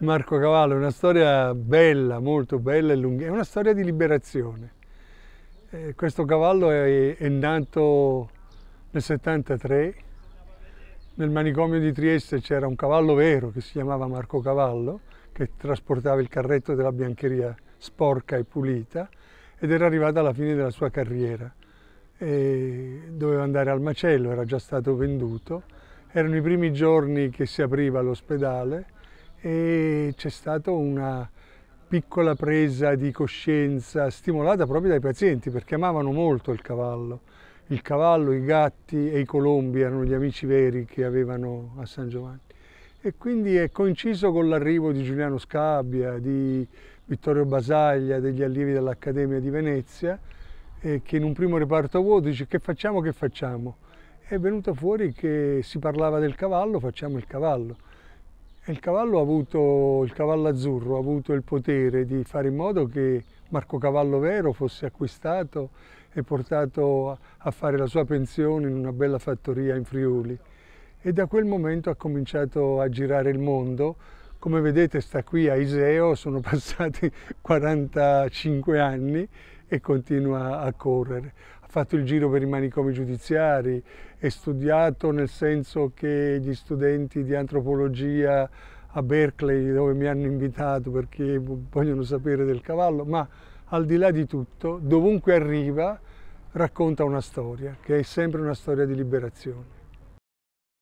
Marco Cavallo, è una storia bella, molto bella e lunga, è una storia di liberazione. Eh, questo cavallo è, è nato nel 73, nel manicomio di Trieste c'era un cavallo vero che si chiamava Marco Cavallo, che trasportava il carretto della biancheria sporca e pulita ed era arrivata alla fine della sua carriera. E doveva andare al macello, era già stato venduto. Erano i primi giorni che si apriva l'ospedale e c'è stata una piccola presa di coscienza stimolata proprio dai pazienti perché amavano molto il cavallo. Il cavallo, i gatti e i colombi erano gli amici veri che avevano a San Giovanni. E quindi è coinciso con l'arrivo di Giuliano Scabbia, di Vittorio Basaglia, degli allievi dell'Accademia di Venezia, eh, che in un primo reparto vuoto dice che facciamo, che facciamo. È venuto fuori che si parlava del cavallo, facciamo il cavallo. Il cavallo, avuto, il cavallo azzurro ha avuto il potere di fare in modo che Marco Cavallo Vero fosse acquistato e portato a fare la sua pensione in una bella fattoria in Friuli. E da quel momento ha cominciato a girare il mondo. Come vedete sta qui a Iseo, sono passati 45 anni e continua a correre. Ha fatto il giro per i manicomi giudiziari, è studiato nel senso che gli studenti di antropologia a Berkeley dove mi hanno invitato perché vogliono sapere del cavallo, ma al di là di tutto, dovunque arriva, racconta una storia, che è sempre una storia di liberazione.